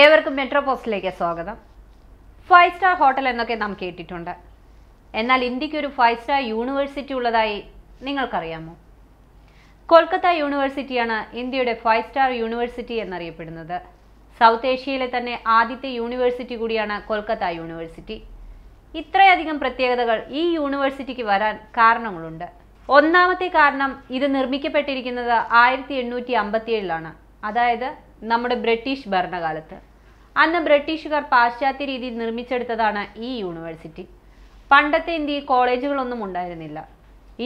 ഏവർക്കും മെട്രോ പോസ്റ്റിലേക്ക് സ്വാഗതം ഫൈവ് സ്റ്റാർ ഹോട്ടൽ എന്നൊക്കെ നാം കേട്ടിട്ടുണ്ട് എന്നാൽ ഇന്ത്യക്ക് ഒരു ഫൈവ് സ്റ്റാർ യൂണിവേഴ്സിറ്റി ഉള്ളതായി നിങ്ങൾക്കറിയാമോ കൊൽക്കത്ത യൂണിവേഴ്സിറ്റിയാണ് ഇന്ത്യയുടെ ഫൈവ് സ്റ്റാർ യൂണിവേഴ്സിറ്റി എന്നറിയപ്പെടുന്നത് സൗത്ത് ഏഷ്യയിലെ തന്നെ ആദ്യത്തെ യൂണിവേഴ്സിറ്റി കൂടിയാണ് കൊൽക്കത്ത യൂണിവേഴ്സിറ്റി ഇത്രയധികം പ്രത്യേകതകൾ ഈ യൂണിവേഴ്സിറ്റിക്ക് വരാൻ കാരണങ്ങളുണ്ട് ഒന്നാമത്തെ കാരണം ഇത് നിർമ്മിക്കപ്പെട്ടിരിക്കുന്നത് ആയിരത്തി എണ്ണൂറ്റി അമ്പത്തിയേഴിലാണ് അതായത് നമ്മുടെ ബ്രിട്ടീഷ് ഭരണകാലത്ത് അന്ന് ബ്രിട്ടീഷുകാർ പാശ്ചാത്യ രീതിയിൽ നിർമ്മിച്ചെടുത്തതാണ് ഈ യൂണിവേഴ്സിറ്റി പണ്ടത്തെ ഇന്ത്യയിൽ കോളേജുകളൊന്നും ഉണ്ടായിരുന്നില്ല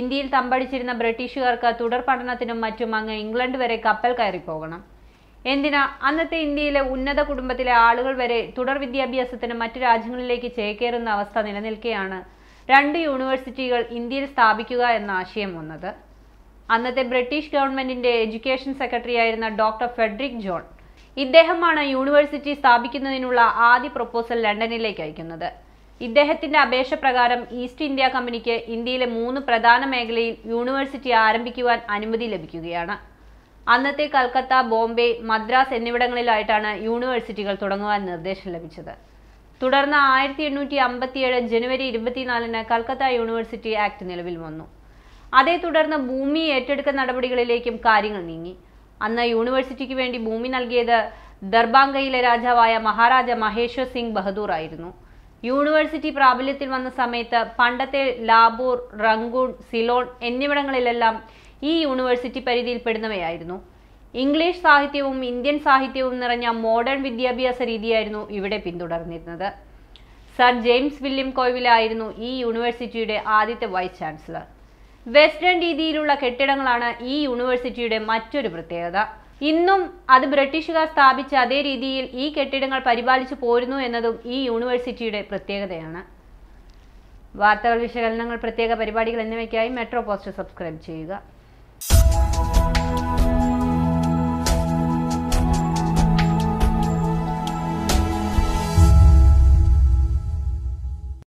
ഇന്ത്യയിൽ തമ്പടിച്ചിരുന്ന ബ്രിട്ടീഷുകാർക്ക് തുടർ പഠനത്തിനും മറ്റും അങ്ങ് ഇംഗ്ലണ്ട് വരെ കപ്പൽ കയറി പോകണം എന്തിനാ അന്നത്തെ ഇന്ത്യയിലെ ഉന്നത കുടുംബത്തിലെ ആളുകൾ വരെ തുടർ വിദ്യാഭ്യാസത്തിന് മറ്റു രാജ്യങ്ങളിലേക്ക് ചേക്കേറുന്ന അവസ്ഥ നിലനിൽക്കെയാണ് രണ്ട് യൂണിവേഴ്സിറ്റികൾ ഇന്ത്യയിൽ സ്ഥാപിക്കുക എന്ന ആശയം വന്നത് അന്നത്തെ ബ്രിട്ടീഷ് ഗവൺമെന്റിന്റെ എഡ്യൂക്കേഷൻ സെക്രട്ടറി ആയിരുന്ന ഡോക്ടർ ഫെഡറിക് ജോൺ ഇദ്ദേഹമാണ് യൂണിവേഴ്സിറ്റി സ്ഥാപിക്കുന്നതിനുള്ള ആദ്യ പ്രപ്പോസൽ ലണ്ടനിലേക്ക് അയക്കുന്നത് ഇദ്ദേഹത്തിന്റെ അപേക്ഷ പ്രകാരം ഈസ്റ്റ് ഇന്ത്യ കമ്പനിക്ക് ഇന്ത്യയിലെ മൂന്ന് പ്രധാന മേഖലയിൽ യൂണിവേഴ്സിറ്റി ആരംഭിക്കുവാൻ അനുമതി ലഭിക്കുകയാണ് അന്നത്തെ കൽക്കത്ത ബോംബെ മദ്രാസ് എന്നിവിടങ്ങളിലായിട്ടാണ് യൂണിവേഴ്സിറ്റികൾ തുടങ്ങുവാൻ നിർദ്ദേശം ലഭിച്ചത് തുടർന്ന് ആയിരത്തി എണ്ണൂറ്റി അമ്പത്തിയേഴ് ജനുവരി ഇരുപത്തിനാലിന് കൽക്കത്ത യൂണിവേഴ്സിറ്റി ആക്ട് നിലവിൽ വന്നു അതേ തുടർന്ന് ഭൂമി ഏറ്റെടുക്കൽ നടപടികളിലേക്കും കാര്യങ്ങൾ നീങ്ങി അന്ന് യൂണിവേഴ്സിറ്റിക്ക് വേണ്ടി ഭൂമി നൽകിയത് ദർബാംഗയിലെ രാജാവായ മഹാരാജ മഹേശ്വർ സിംഗ് ബഹദൂർ ആയിരുന്നു യൂണിവേഴ്സിറ്റി പ്രാബല്യത്തിൽ വന്ന സമയത്ത് പണ്ടത്തെ ലാബൂർ റങ്കൂൺ സിലോൺ എന്നിവിടങ്ങളിലെല്ലാം ഈ യൂണിവേഴ്സിറ്റി പരിധിയിൽപ്പെടുന്നവയായിരുന്നു ഇംഗ്ലീഷ് സാഹിത്യവും ഇന്ത്യൻ സാഹിത്യവും നിറഞ്ഞ മോഡേൺ വിദ്യാഭ്യാസ രീതിയായിരുന്നു ഇവിടെ പിന്തുടർന്നിരുന്നത് സർ ജെയിംസ് വില്യം കോവിലായിരുന്നു ഈ യൂണിവേഴ്സിറ്റിയുടെ ആദ്യത്തെ വൈസ് ചാൻസലർ വെസ്റ്റേൺ രീതിയിലുള്ള കെട്ടിടങ്ങളാണ് ഈ യൂണിവേഴ്സിറ്റിയുടെ മറ്റൊരു പ്രത്യേകത ഇന്നും അത് ബ്രിട്ടീഷുകാർ സ്ഥാപിച്ച അതേ രീതിയിൽ ഈ കെട്ടിടങ്ങൾ പരിപാലിച്ചു പോരുന്നു എന്നതും ഈ യൂണിവേഴ്സിറ്റിയുടെ പ്രത്യേകതയാണ് വാർത്തകൾ വിശകലനങ്ങൾ പ്രത്യേക പരിപാടികൾ എന്നിവയ്ക്കായി മെട്രോ പോസ്റ്റ് സബ്സ്ക്രൈബ് ചെയ്യുക